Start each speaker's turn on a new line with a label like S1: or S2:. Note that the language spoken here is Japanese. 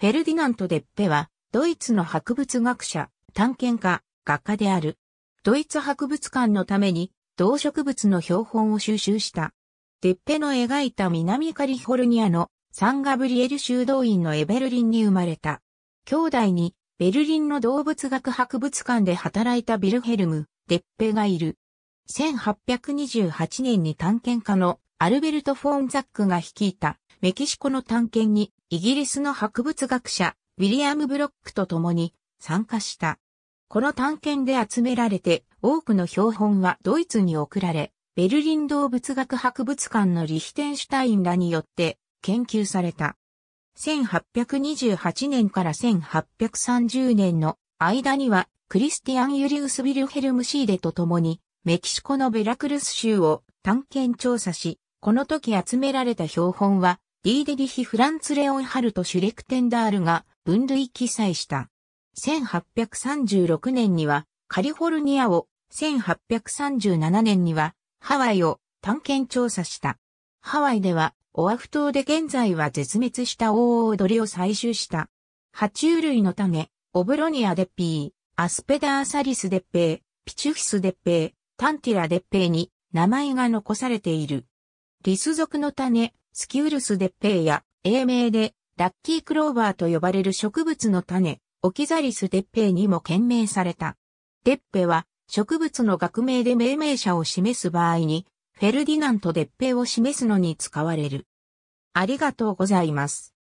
S1: フェルディナント・デッペは、ドイツの博物学者、
S2: 探検家、画家である。ドイツ博物館のために、動植物の標本を収集した。デッペの描いた南カリフォルニアのサンガブリエル修道院のエベルリンに生まれた。兄弟に、ベルリンの動物学博物館で働いたビルヘルム、デッペがいる。1828年に探検家のアルベルト・フォーンザックが率いたメキシコの探検にイギリスの博物学者ウィリアム・ブロックと共に参加した。この探検で集められて多くの標本はドイツに送られ、ベルリン動物学博物館のリヒテンシュタインらによって研究された。1828年から1830年の間にはクリスティアン・ユリウス・ビルヘルム・シーデと共にメキシコのベラクルス州を探検調査し、この時集められた標本はディーデリヒ・フランツ・レオンハルト・シュレクテンダールが分類記載した。1836年にはカリフォルニアを、1837年にはハワイを探検調査した。ハワイではオアフ島で現在は絶滅したオオオドリを採集した。爬虫類の種、オブロニアデッピー、アスペダーサリスデッペー、ピチュフィスデッペー、タンティラデッペーに名前が残されている。リス族の種、スキュールスデッペイや、英名で、ラッキークローバーと呼ばれる植物の種、オキザリスデッペイにも懸命された。デッペは、植物の学名で命名者を示す場合に、
S1: フェルディナント・デッペを示すのに使われる。ありがとうございます。